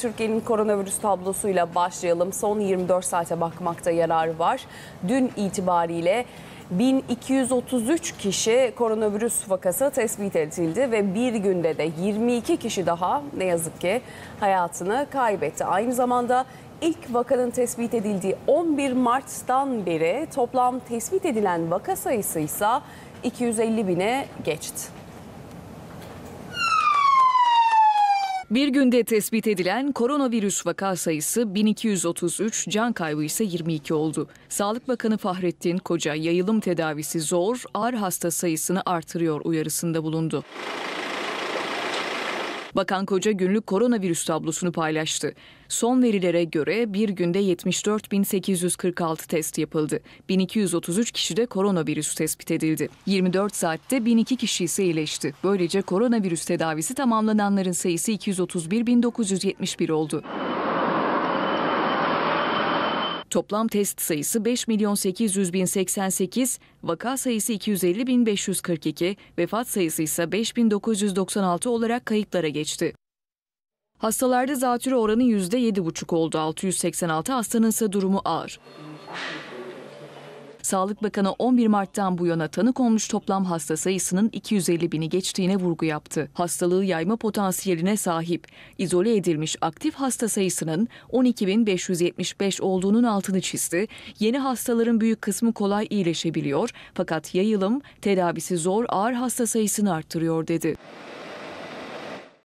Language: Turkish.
Türkiye'nin koronavirüs tablosuyla başlayalım. Son 24 saate bakmakta yarar var. Dün itibariyle 1233 kişi koronavirüs vakası tespit edildi ve bir günde de 22 kişi daha ne yazık ki hayatını kaybetti. Aynı zamanda ilk vakanın tespit edildiği 11 Mart'tan beri toplam tespit edilen vaka sayısı ise 250 bine geçti. Bir günde tespit edilen koronavirüs vaka sayısı 1233, can kaybı ise 22 oldu. Sağlık Bakanı Fahrettin Koca yayılım tedavisi zor, ağır hasta sayısını artırıyor uyarısında bulundu. Bakan Koca günlük koronavirüs tablosunu paylaştı. Son verilere göre bir günde 74.846 test yapıldı. 1233 kişide koronavirüs tespit edildi. 24 saatte 1002 kişi ise iyileşti. Böylece koronavirüs tedavisi tamamlananların sayısı 231.971 oldu. Toplam test sayısı 5 milyon 800 bin 88, vaka sayısı 250 bin 542, vefat sayısı ise 5 bin 996 olarak kayıtlara geçti. Hastalarda zatürre oranı %7,5 oldu. 686 hastanın ise durumu ağır. Sağlık Bakanı 11 Mart'tan bu yana tanık olmuş toplam hasta sayısının 250 bini geçtiğine vurgu yaptı. Hastalığı yayma potansiyeline sahip, izole edilmiş aktif hasta sayısının 12.575 olduğunun altını çizdi. Yeni hastaların büyük kısmı kolay iyileşebiliyor fakat yayılım tedavisi zor ağır hasta sayısını arttırıyor dedi.